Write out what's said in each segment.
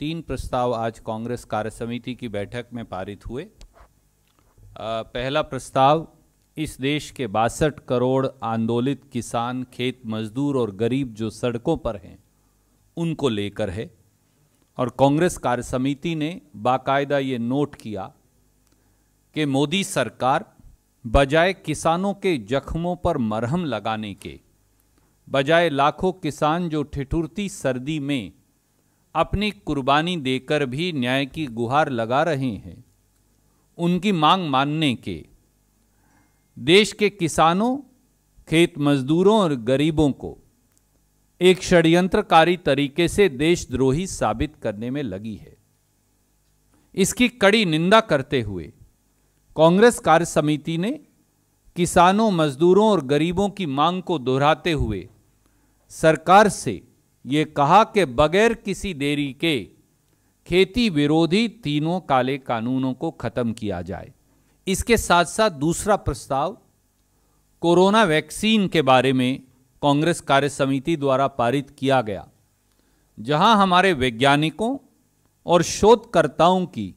तीन प्रस्ताव आज कांग्रेस कार्य समिति की बैठक में पारित हुए आ, पहला प्रस्ताव इस देश के बासठ करोड़ आंदोलित किसान खेत मजदूर और गरीब जो सड़कों पर हैं उनको लेकर है और कांग्रेस कार्य समिति ने बाकायदा ये नोट किया कि मोदी सरकार बजाय किसानों के जख्मों पर मरहम लगाने के बजाय लाखों किसान जो ठिठुरती सर्दी में अपनी कुर्बानी देकर भी न्याय की गुहार लगा रहे हैं उनकी मांग मानने के देश के किसानों खेत मजदूरों और गरीबों को एक षड्यंत्रकारी तरीके से देशद्रोही साबित करने में लगी है इसकी कड़ी निंदा करते हुए कांग्रेस कार्य समिति ने किसानों मजदूरों और गरीबों की मांग को दोहराते हुए सरकार से ये कहा कि बगैर किसी देरी के खेती विरोधी तीनों काले कानूनों को खत्म किया जाए इसके साथ साथ दूसरा प्रस्ताव कोरोना वैक्सीन के बारे में कांग्रेस कार्य समिति द्वारा पारित किया गया जहां हमारे वैज्ञानिकों और शोधकर्ताओं की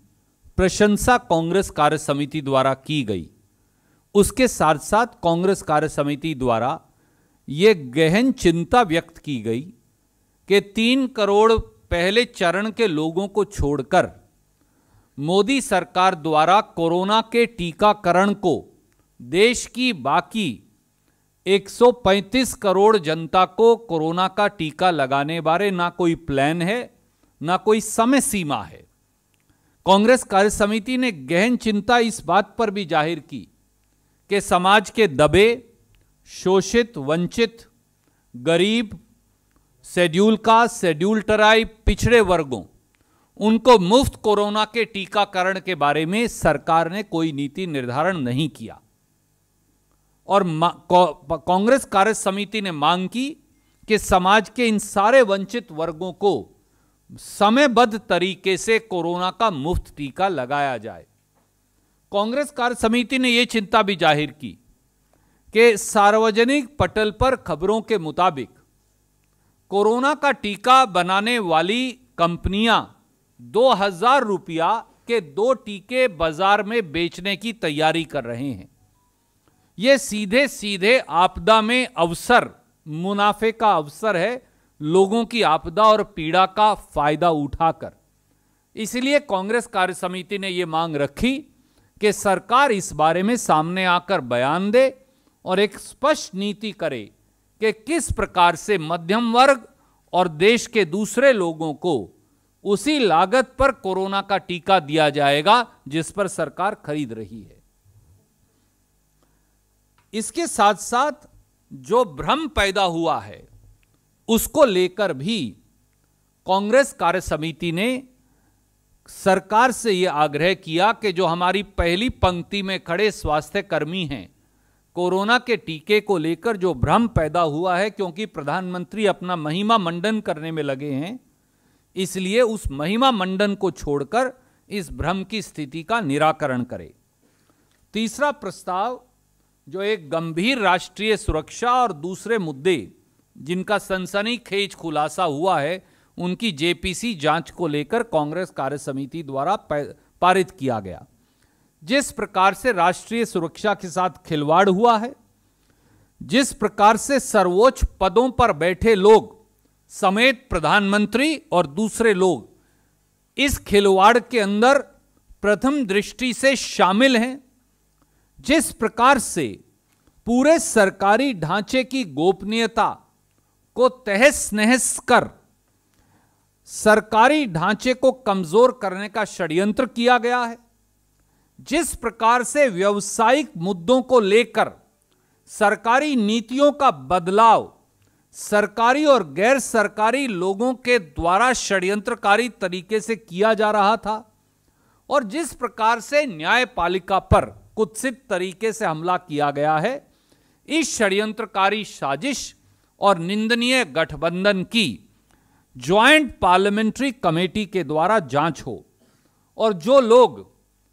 प्रशंसा कांग्रेस कार्य समिति द्वारा की गई उसके साथ साथ कांग्रेस कार्य समिति द्वारा ये गहन चिंता व्यक्त की गई कि तीन करोड़ पहले चरण के लोगों को छोड़कर मोदी सरकार द्वारा कोरोना के टीकाकरण को देश की बाकी 135 करोड़ जनता को कोरोना का टीका लगाने बारे ना कोई प्लान है ना कोई समय सीमा है कांग्रेस कार्य समिति ने गहन चिंता इस बात पर भी जाहिर की कि समाज के दबे शोषित वंचित गरीब शेड्यूल कास्ट शेड्यूल ट्राइब पिछड़े वर्गों उनको मुफ्त कोरोना के टीकाकरण के बारे में सरकार ने कोई नीति निर्धारण नहीं किया और कांग्रेस कार्य समिति ने मांग की कि समाज के इन सारे वंचित वर्गों को समयबद्ध तरीके से कोरोना का मुफ्त टीका लगाया जाए कांग्रेस कार्य समिति ने यह चिंता भी जाहिर की कि सार्वजनिक पटल पर खबरों के मुताबिक कोरोना का टीका बनाने वाली कंपनियां दो हजार रुपया के दो टीके बाजार में बेचने की तैयारी कर रहे हैं ये सीधे सीधे आपदा में अवसर मुनाफे का अवसर है लोगों की आपदा और पीड़ा का फायदा उठाकर इसलिए कांग्रेस कार्य समिति ने यह मांग रखी कि सरकार इस बारे में सामने आकर बयान दे और एक स्पष्ट नीति करे कि किस प्रकार से मध्यम वर्ग और देश के दूसरे लोगों को उसी लागत पर कोरोना का टीका दिया जाएगा जिस पर सरकार खरीद रही है इसके साथ साथ जो भ्रम पैदा हुआ है उसको लेकर भी कांग्रेस कार्य समिति ने सरकार से यह आग्रह किया कि जो हमारी पहली पंक्ति में खड़े स्वास्थ्यकर्मी हैं कोरोना के टीके को लेकर जो भ्रम पैदा हुआ है क्योंकि प्रधानमंत्री अपना महिमा मंडन करने में लगे हैं इसलिए उस महिमा मंडन को छोड़कर इस भ्रम की स्थिति का निराकरण करे तीसरा प्रस्ताव जो एक गंभीर राष्ट्रीय सुरक्षा और दूसरे मुद्दे जिनका सनसनी खेज खुलासा हुआ है उनकी जेपीसी जांच को लेकर कांग्रेस कार्य समिति द्वारा पारित किया गया जिस प्रकार से राष्ट्रीय सुरक्षा के साथ खिलवाड़ हुआ है जिस प्रकार से सर्वोच्च पदों पर बैठे लोग समेत प्रधानमंत्री और दूसरे लोग इस खिलवाड़ के अंदर प्रथम दृष्टि से शामिल हैं जिस प्रकार से पूरे सरकारी ढांचे की गोपनीयता को तहस नहस कर सरकारी ढांचे को कमजोर करने का षड्यंत्र किया गया है जिस प्रकार से व्यवसायिक मुद्दों को लेकर सरकारी नीतियों का बदलाव सरकारी और गैर सरकारी लोगों के द्वारा षड्यंत्रकारी तरीके से किया जा रहा था और जिस प्रकार से न्यायपालिका पर कुत्सित तरीके से हमला किया गया है इस षड्यंत्रकारी साजिश और निंदनीय गठबंधन की ज्वाइंट पार्लियामेंट्री कमेटी के द्वारा जांच हो और जो लोग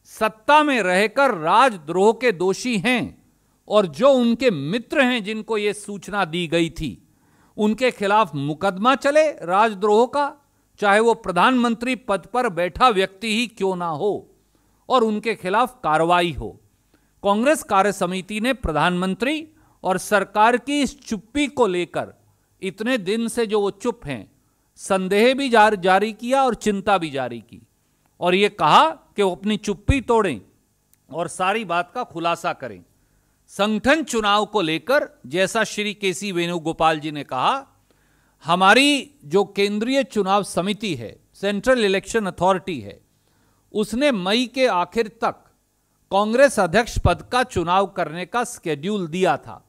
सत्ता में रहकर राजद्रोह के दोषी हैं और जो उनके मित्र हैं जिनको ये सूचना दी गई थी उनके खिलाफ मुकदमा चले राजद्रोह का चाहे वो प्रधानमंत्री पद पर बैठा व्यक्ति ही क्यों ना हो और उनके खिलाफ कार्रवाई हो कांग्रेस कार्य समिति ने प्रधानमंत्री और सरकार की इस चुप्पी को लेकर इतने दिन से जो वो चुप हैं संदेह भी जार, जारी किया और चिंता भी जारी की और ये कहा कि वो अपनी चुप्पी तोड़ें और सारी बात का खुलासा करें संगठन चुनाव को लेकर जैसा श्री के सी वेणुगोपाल जी ने कहा हमारी जो केंद्रीय चुनाव समिति है सेंट्रल इलेक्शन अथॉरिटी है उसने मई के आखिर तक कांग्रेस अध्यक्ष पद का चुनाव करने का स्केड्यूल दिया था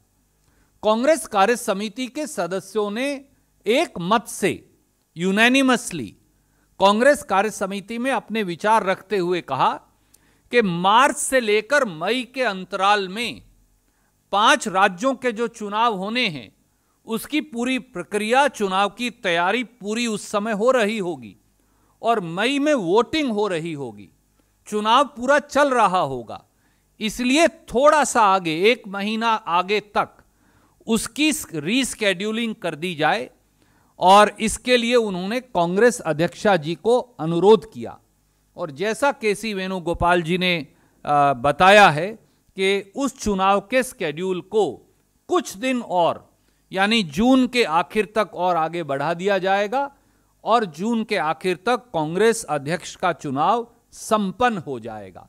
कांग्रेस कार्य समिति के सदस्यों ने एक मत से यूनैनिमसली कांग्रेस कार्य समिति में अपने विचार रखते हुए कहा कि मार्च से लेकर मई के अंतराल में पांच राज्यों के जो चुनाव होने हैं उसकी पूरी प्रक्रिया चुनाव की तैयारी पूरी उस समय हो रही होगी और मई में वोटिंग हो रही होगी चुनाव पूरा चल रहा होगा इसलिए थोड़ा सा आगे एक महीना आगे तक उसकी रीस्केड्यूलिंग कर दी जाए और इसके लिए उन्होंने कांग्रेस अध्यक्षा जी को अनुरोध किया और जैसा के सी वेणुगोपाल जी ने बताया है कि उस चुनाव के स्केड्यूल को कुछ दिन और यानी जून के आखिर तक और आगे बढ़ा दिया जाएगा और जून के आखिर तक कांग्रेस अध्यक्ष का चुनाव संपन्न हो जाएगा